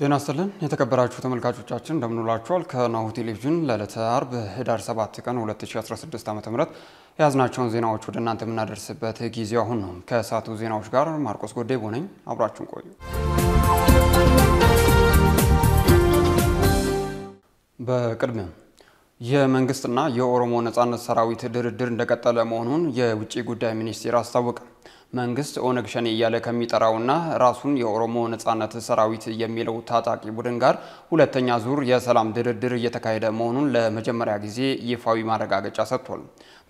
ጤና ይስጥልን የተከበራችሁ ተመልካቾቻችን እንደምንውላችኋል። ከናሁ ቴሌቪዥን ለዕለተ አርብ ህዳር 7 ቀን 2016 ዓ ም የያዝናቸውን ዜናዎች ወደ እናንተ የምናደርስበት ጊዜው አሁን ነው። ከሰዓቱ ዜናዎች ጋር ማርቆስ ጎዴ ቦነኝ፣ አብራችሁን ቆዩ። በቅድሚያ የመንግስትና የኦሮሞ ነጻነት ሰራዊት ድርድር እንደቀጠለ መሆኑን የውጭ ጉዳይ ሚኒስቴር አስታወቀ። መንግስት ኦነግ ሸኔ እያለ ከሚጠራውና ራሱን የኦሮሞ ነጻነት ሰራዊት የሚለው ታጣቂ ቡድን ጋር ሁለተኛ ዙር የሰላም ድርድር እየተካሄደ መሆኑን ለመጀመሪያ ጊዜ ይፋዊ ማረጋገጫ ሰጥቷል።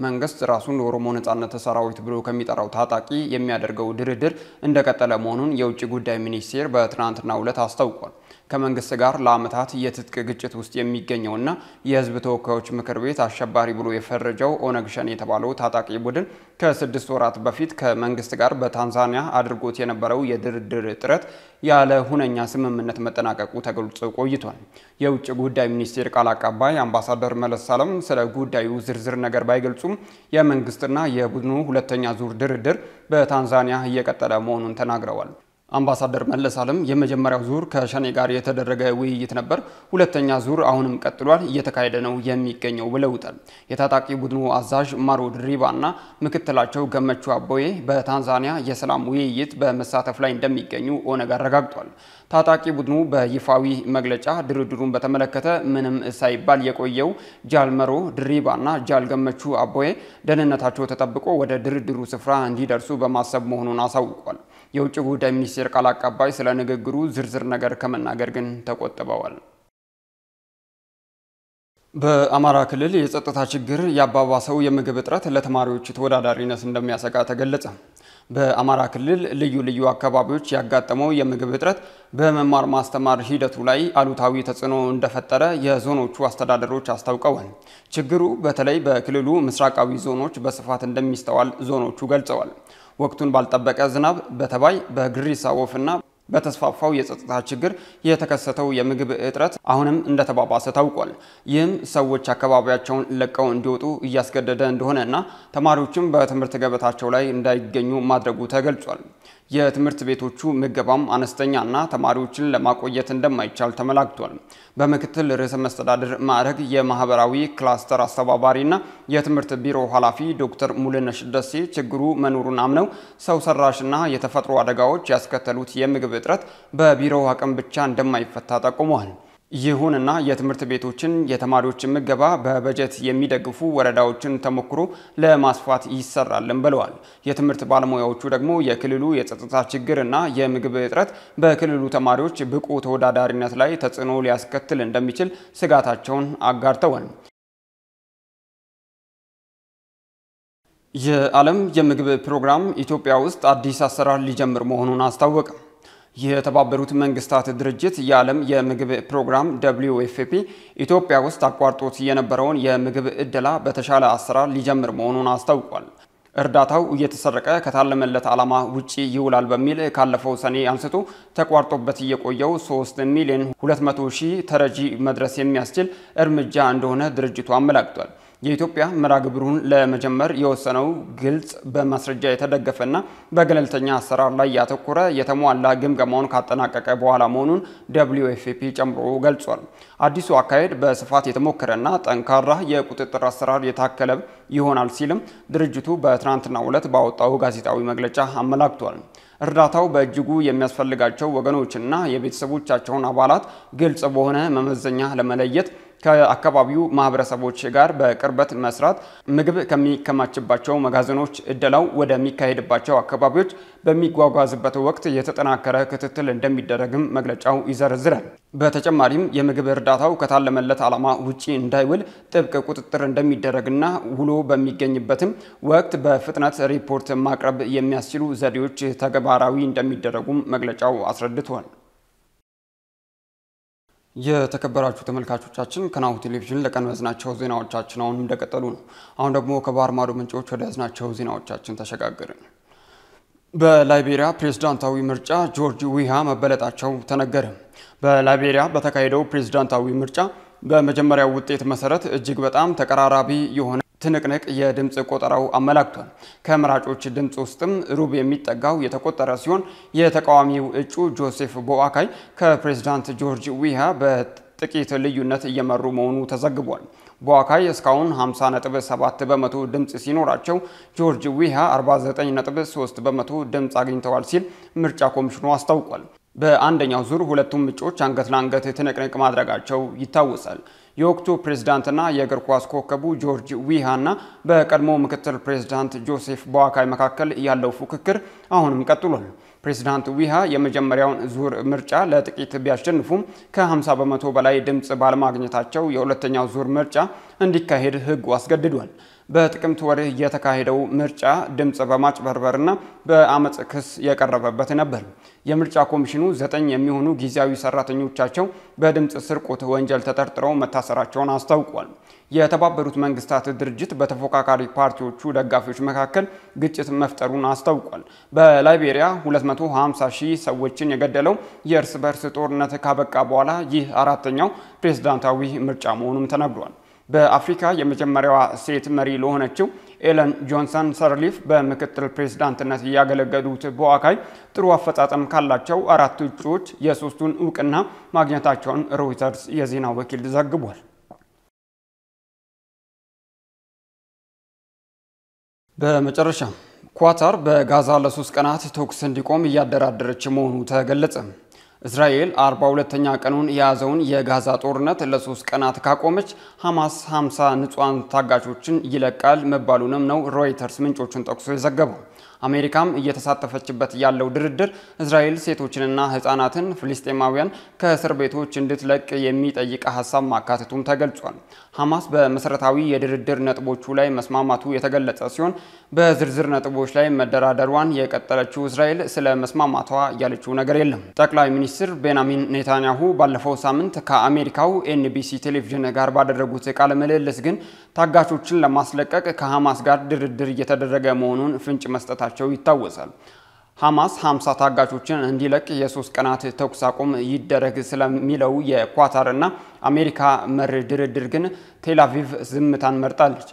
መንግስት ራሱን የኦሮሞ ነጻነት ሰራዊት ብሎ ከሚጠራው ታጣቂ የሚያደርገው ድርድር እንደቀጠለ መሆኑን የውጭ ጉዳይ ሚኒስቴር በትናንትናው ዕለት አስታውቋል። ከመንግስት ጋር ለዓመታት የትጥቅ ግጭት ውስጥ የሚገኘውና የህዝብ ተወካዮች ምክር ቤት አሸባሪ ብሎ የፈረጀው ኦነግ ሸኔ የተባለው ታጣቂ ቡድን ከስድስት ወራት በፊት ከመንግስት ጋር በታንዛኒያ አድርጎት የነበረው የድርድር ጥረት ያለ ሁነኛ ስምምነት መጠናቀቁ ተገልጾ ቆይቷል። የውጭ ጉዳይ ሚኒስቴር ቃል አቀባይ አምባሳደር መለስ ሳለም ስለ ጉዳዩ ዝርዝር ነገር ባይገልጹም የመንግስትና የቡድኑ ሁለተኛ ዙር ድርድር በታንዛኒያ እየቀጠለ መሆኑን ተናግረዋል። አምባሳደር መለስ አለም የመጀመሪያው ዙር ከሸኔ ጋር የተደረገ ውይይት ነበር፣ ሁለተኛ ዙር አሁንም ቀጥሏል፣ እየተካሄደ ነው የሚገኘው ብለውታል። የታጣቂ ቡድኑ አዛዥ ማሩ ድሪባ እና ምክትላቸው ገመቹ አቦዬ በታንዛኒያ የሰላም ውይይት በመሳተፍ ላይ እንደሚገኙ ኦነግ አረጋግጧል። ታጣቂ ቡድኑ በይፋዊ መግለጫ ድርድሩን በተመለከተ ምንም ሳይባል የቆየው ጃል መሮ ድሪባ እና ጃል ገመቹ አቦዬ ደህንነታቸው ተጠብቆ ወደ ድርድሩ ስፍራ እንዲደርሱ በማሰብ መሆኑን አሳውቋል። የውጭ ጉዳይ ሚኒስቴር ቃል አቀባይ ስለ ንግግሩ ዝርዝር ነገር ከመናገር ግን ተቆጥበዋል። በአማራ ክልል የጸጥታ ችግር ያባባሰው የምግብ እጥረት ለተማሪዎች ተወዳዳሪነት እንደሚያሰጋ ተገለጸ። በአማራ ክልል ልዩ ልዩ አካባቢዎች ያጋጠመው የምግብ እጥረት በመማር ማስተማር ሂደቱ ላይ አሉታዊ ተጽዕኖ እንደፈጠረ የዞኖቹ አስተዳደሮች አስታውቀዋል። ችግሩ በተለይ በክልሉ ምስራቃዊ ዞኖች በስፋት እንደሚስተዋል ዞኖቹ ገልጸዋል። ወቅቱን ባልጠበቀ ዝናብ በተባይ በግሪሳ ወፍና በተስፋፋው የጸጥታ ችግር የተከሰተው የምግብ እጥረት አሁንም እንደተባባሰ ታውቋል። ይህም ሰዎች አካባቢያቸውን ለቀው እንዲወጡ እያስገደደ እንደሆነ እና ተማሪዎችም በትምህርት ገበታቸው ላይ እንዳይገኙ ማድረጉ ተገልጿል። የትምህርት ቤቶቹ ምገባም አነስተኛና ተማሪዎችን ለማቆየት እንደማይቻል ተመላክቷል። በምክትል ርዕሰ መስተዳድር ማዕረግ የማህበራዊ ክላስተር አስተባባሪና የትምህርት ቢሮ ኃላፊ ዶክተር ሙልነሽ ደሴ ችግሩ መኖሩን አምነው ሰው ሰራሽና የተፈጥሮ አደጋዎች ያስከተሉት የምግብ እጥረት በቢሮው አቅም ብቻ እንደማይፈታ ጠቁመዋል። ይሁንና የትምህርት ቤቶችን የተማሪዎችን ምገባ በበጀት የሚደግፉ ወረዳዎችን ተሞክሮ ለማስፋት ይሰራልን ብለዋል። የትምህርት ባለሙያዎቹ ደግሞ የክልሉ የጸጥታ ችግርና የምግብ እጥረት በክልሉ ተማሪዎች ብቁ ተወዳዳሪነት ላይ ተጽዕኖ ሊያስከትል እንደሚችል ስጋታቸውን አጋርተዋል። የዓለም የምግብ ፕሮግራም ኢትዮጵያ ውስጥ አዲስ አሰራር ሊጀምር መሆኑን አስታወቀ። የተባበሩት መንግስታት ድርጅት የዓለም የምግብ ፕሮግራም ደብሊዩ ኤፍ ፒ ኢትዮጵያ ውስጥ አቋርጦት የነበረውን የምግብ እደላ በተሻለ አሰራር ሊጀምር መሆኑን አስታውቋል። እርዳታው እየተሰረቀ ከታለመለት ዓላማ ውጪ ይውላል በሚል ካለፈው ሰኔ አንስቶ ተቋርጦበት የቆየው 3 ሚሊዮን 200 ሺህ ተረጂ መድረስ የሚያስችል እርምጃ እንደሆነ ድርጅቱ አመላክቷል። የኢትዮጵያ መርሃ ግብሩን ለመጀመር የወሰነው ግልጽ በማስረጃ የተደገፈና በገለልተኛ አሰራር ላይ ያተኮረ የተሟላ ግምገማውን ካጠናቀቀ በኋላ መሆኑን ደብሊዩ ኤፍ ፒ ጨምሮ ገልጿል። አዲሱ አካሄድ በስፋት የተሞከረና ጠንካራ የቁጥጥር አሰራር የታከለ ይሆናል ሲልም ድርጅቱ በትናንትናው ዕለት ባወጣው ጋዜጣዊ መግለጫ አመላክቷል። እርዳታው በእጅጉ የሚያስፈልጋቸው ወገኖችና የቤተሰቦቻቸውን አባላት ግልጽ በሆነ መመዘኛ ለመለየት ከአካባቢው ማህበረሰቦች ጋር በቅርበት መስራት፣ ምግብ ከሚከማችባቸው መጋዘኖች እደላው ወደሚካሄድባቸው አካባቢዎች በሚጓጓዝበት ወቅት የተጠናከረ ክትትል እንደሚደረግም መግለጫው ይዘረዝራል። በተጨማሪም የምግብ እርዳታው ከታለመለት ዓላማ ውጪ እንዳይውል ጥብቅ ቁጥጥር እንደሚደረግና ውሎ በሚገኝበትም ወቅት በፍጥነት ሪፖርት ማቅረብ የሚያስችሉ ዘዴዎች ተግባራዊ እንደሚደረጉም መግለጫው አስረድቷል። የተከበራችሁ ተመልካቾቻችን ከናሁ ቴሌቪዥን ለቀን መዝናቸው ዜናዎቻችን አሁን እንደቀጠሉ ነው። አሁን ደግሞ ከባህር ማዶ ምንጮች ወደ ያዝናቸው ዜናዎቻችን ተሸጋገርን። በላይቤሪያ ፕሬዝዳንታዊ ምርጫ ጆርጅ ዊሃ መበለጣቸው ተነገረ። በላይቤሪያ በተካሄደው ፕሬዝዳንታዊ ምርጫ በመጀመሪያው ውጤት መሰረት እጅግ በጣም ተቀራራቢ የሆነ ትንቅንቅ የድምፅ ቆጠራው አመላክቷል። ከመራጮች ድምፅ ውስጥም ሩብ የሚጠጋው የተቆጠረ ሲሆን የተቃዋሚው እጩ ጆሴፍ ቦአካይ ከፕሬዚዳንት ጆርጅ ዊሃ በጥቂት ልዩነት እየመሩ መሆኑ ተዘግቧል። ቦአካይ እስካሁን 50.7 በመቶ ድምፅ ሲኖራቸው ጆርጅ ዊሃ 49.3 በመቶ ድምፅ አግኝተዋል ሲል ምርጫ ኮሚሽኑ አስታውቋል። በአንደኛው ዙር ሁለቱም እጩዎች አንገት ለአንገት ትንቅንቅ ማድረጋቸው ይታወሳል። የወቅቱ ፕሬዝዳንትና የእግር ኳስ ኮከቡ ጆርጅ ዊሃና በቀድሞ ምክትል ፕሬዝዳንት ጆሴፍ በዋካይ መካከል ያለው ፉክክር አሁንም ቀጥሏል። ፕሬዝዳንት ዊሃ የመጀመሪያውን ዙር ምርጫ ለጥቂት ቢያሸንፉም ከ50 በመቶ በላይ ድምፅ ባለማግኘታቸው የሁለተኛው ዙር ምርጫ እንዲካሄድ ህጉ አስገድዷል። በጥቅምት ወር የተካሄደው ምርጫ ድምፅ በማጭበርበርና በአመፅ ክስ የቀረበበት ነበር። የምርጫ ኮሚሽኑ ዘጠኝ የሚሆኑ ጊዜያዊ ሰራተኞቻቸው በድምፅ ስርቆት ወንጀል ተጠርጥረው መታሰራቸውን አስታውቋል። የተባበሩት መንግስታት ድርጅት በተፎካካሪ ፓርቲዎቹ ደጋፊዎች መካከል ግጭት መፍጠሩን አስታውቋል። በላይቤሪያ 250 ሺህ ሰዎችን የገደለው የእርስ በእርስ ጦርነት ካበቃ በኋላ ይህ አራተኛው ፕሬዝዳንታዊ ምርጫ መሆኑም ተነግሯል። በአፍሪካ የመጀመሪያዋ ሴት መሪ ለሆነችው ኤለን ጆንሰን ሰርሊፍ በምክትል ፕሬዝዳንትነት እያገለገሉት በዋካይ ጥሩ አፈጻጸም ካላቸው አራት እጩዎች የሶስቱን እውቅና ማግኘታቸውን ሮይተርስ የዜና ወኪል ዘግቧል። በመጨረሻ ኳታር በጋዛ ለሶስት ቀናት ተኩስ እንዲቆም እያደራደረች መሆኑ ተገለጸ። እስራኤል አርባ ሁለተኛ ቀኑን የያዘውን የጋዛ ጦርነት ለሶስት ቀናት ካቆመች ሐማስ 50 ንጹሐን ታጋቾችን ይለቃል መባሉንም ነው ሮይተርስ ምንጮቹን ጠቅሶ የዘገበው። አሜሪካም እየተሳተፈችበት ያለው ድርድር እስራኤል ሴቶችንና ህጻናትን ፍልስጤማውያን ከእስር ቤቶች እንድትለቅ የሚጠይቅ ሀሳብ ማካተቱም ተገልጿል። ሐማስ በመሰረታዊ የድርድር ነጥቦቹ ላይ መስማማቱ የተገለጸ ሲሆን በዝርዝር ነጥቦች ላይ መደራደሯን የቀጠለችው እስራኤል ስለ መስማማቷ ያለችው ነገር የለም። ጠቅላይ ሚኒስትር ሚኒስትር ቤንያሚን ኔታንያሁ ባለፈው ሳምንት ከአሜሪካው ኤንቢሲ ቴሌቪዥን ጋር ባደረጉት ቃለ ምልልስ ግን ታጋቾችን ለማስለቀቅ ከሐማስ ጋር ድርድር እየተደረገ መሆኑን ፍንጭ መስጠታቸው ይታወሳል። ሐማስ 50 ታጋቾችን እንዲለቅ የሶስት ቀናት ተኩስ አቁም ይደረግ ስለሚለው የኳታር እና አሜሪካ መር ድርድር ግን ቴላቪቭ ዝምታን መርጣለች።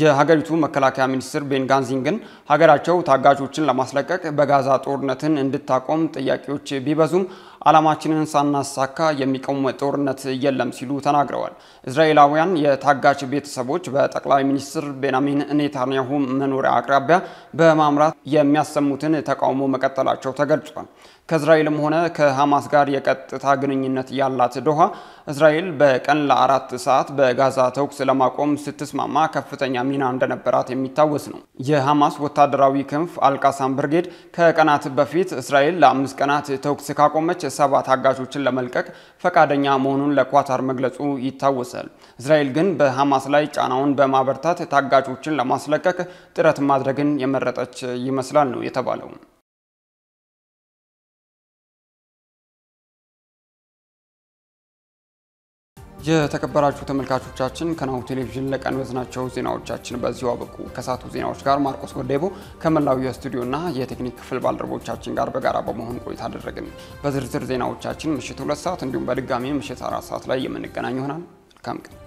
የሀገሪቱ መከላከያ ሚኒስትር ቤን ጋንዚን ግን ሀገራቸው ታጋቾችን ለማስለቀቅ በጋዛ ጦርነትን እንድታቆም ጥያቄዎች ቢበዙም ዓላማችንን ሳናሳካ የሚቆም ጦርነት የለም ሲሉ ተናግረዋል። እስራኤላውያን የታጋች ቤተሰቦች በጠቅላይ ሚኒስትር ቤንያሚን ኔታንያሁ መኖሪያ አቅራቢያ በማምራት የሚያሰሙትን ተቃውሞ መቀጠላቸው ተገልጿል። ከእስራኤልም ሆነ ከሐማስ ጋር የቀጥታ ግንኙነት ያላት ዶሃ እስራኤል በቀን ለአራት ሰዓት በጋዛ ተኩስ ለማቆም ስትስማማ ከፍተኛ ሚና እንደነበራት የሚታወስ ነው። የሐማስ ወታደራዊ ክንፍ አልቃሳም ብርጌድ ከቀናት በፊት እስራኤል ለአምስት ቀናት ተኩስ ካቆመች ሰባ ታጋቾችን ለመልቀቅ ፈቃደኛ መሆኑን ለኳታር መግለጹ ይታወሳል። እስራኤል ግን በሐማስ ላይ ጫናውን በማበርታት ታጋቾችን ለማስለቀቅ ጥረት ማድረግን የመረጠች ይመስላል ነው የተባለው። የተከበራችሁ ተመልካቾቻችን ከናሁ ቴሌቪዥን ለቀን ዜናዎቻችን በዚሁ አበቁ። ከሳቱ ዜናዎች ጋር ማርቆስ ወደቦ ከመላው የስቱዲዮና የቴክኒክ ክፍል ባልደረቦቻችን ጋር በጋራ በመሆን ቆይታ አደረግን። በዝርዝር ዜናዎቻችን ምሽት ሁለት ሰዓት እንዲሁም በድጋሚ ምሽት አራት ሰዓት ላይ የምንገናኝ ይሆናል። መልካም ቀን።